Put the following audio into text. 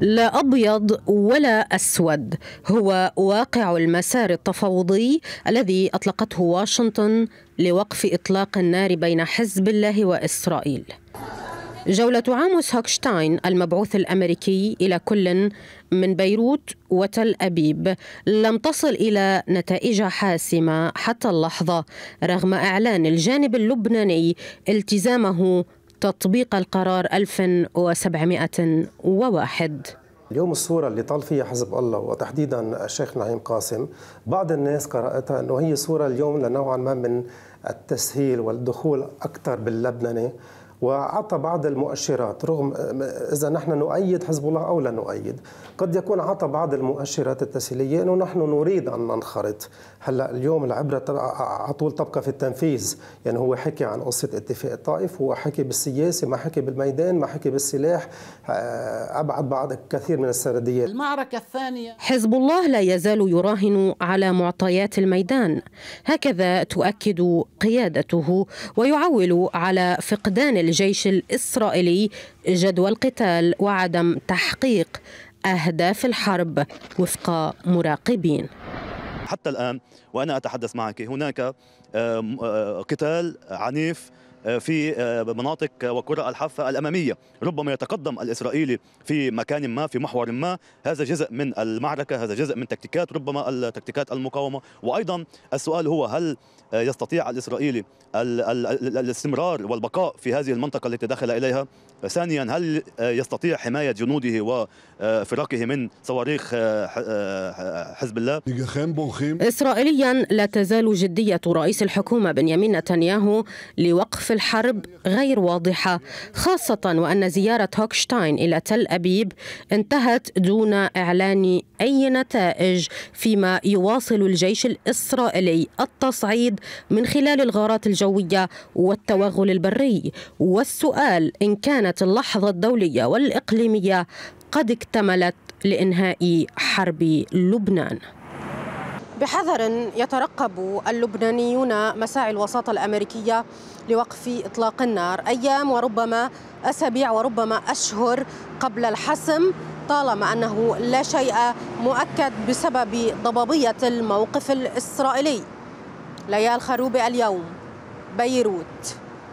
لا أبيض ولا أسود هو واقع المسار التفاوضي الذي أطلقته واشنطن لوقف إطلاق النار بين حزب الله وإسرائيل جولة عاموس هوكشتاين المبعوث الأمريكي إلى كل من بيروت وتل أبيب لم تصل إلى نتائج حاسمة حتى اللحظة رغم إعلان الجانب اللبناني التزامه تطبيق القرار 1701 اليوم الصورة اللي طال فيها حزب الله وتحديدا الشيخ نعيم قاسم بعض الناس قرأتها أنه هي صورة اليوم لنوعا ما من التسهيل والدخول أكثر باللبناني وعطى بعض المؤشرات رغم إذا نحن نؤيد حزب الله أو لا نؤيد قد يكون عطى بعض المؤشرات التسهيلية أنه نحن نريد أن ننخرط هلا اليوم العبرة على طول تبقى في التنفيذ يعني هو حكي عن قصة اتفاق الطائف هو حكي بالسياسة ما حكي بالميدان ما حكي بالسلاح آه، أبعد بعض كثير من السرديات المعركة الثانية حزب الله لا يزال يراهن على معطيات الميدان هكذا تؤكد قيادته ويعول على فقدان الجيش الإسرائيلي جدوى القتال وعدم تحقيق أهداف الحرب وفق مراقبين حتى الآن وأنا أتحدث معك هناك آه، آه، قتال عنيف في آه، مناطق وكرة الحافة الأمامية ربما يتقدم الإسرائيلي في مكان ما في محور ما هذا جزء من المعركة هذا جزء من تكتيكات ربما التكتيكات المقاومة وأيضا السؤال هو هل آه، يستطيع الإسرائيلي الاستمرار والبقاء في هذه المنطقة التي دخل إليها ثانيا هل آه، يستطيع حماية جنوده وفراقه من صواريخ حزب الله إسرائيليا لا تزال جدية رئيس الحكومة بنيامين نتنياهو لوقف في الحرب غير واضحة خاصة وأن زيارة هوكشتاين إلى تل أبيب انتهت دون إعلان أي نتائج فيما يواصل الجيش الإسرائيلي التصعيد من خلال الغارات الجوية والتوغل البري والسؤال إن كانت اللحظة الدولية والإقليمية قد اكتملت لإنهاء حرب لبنان بحذر يترقب اللبنانيون مساعي الوساطة الأمريكية لوقف إطلاق النار أيام وربما أسابيع وربما أشهر قبل الحسم طالما أنه لا شيء مؤكد بسبب ضبابية الموقف الإسرائيلي ليال خروبي اليوم بيروت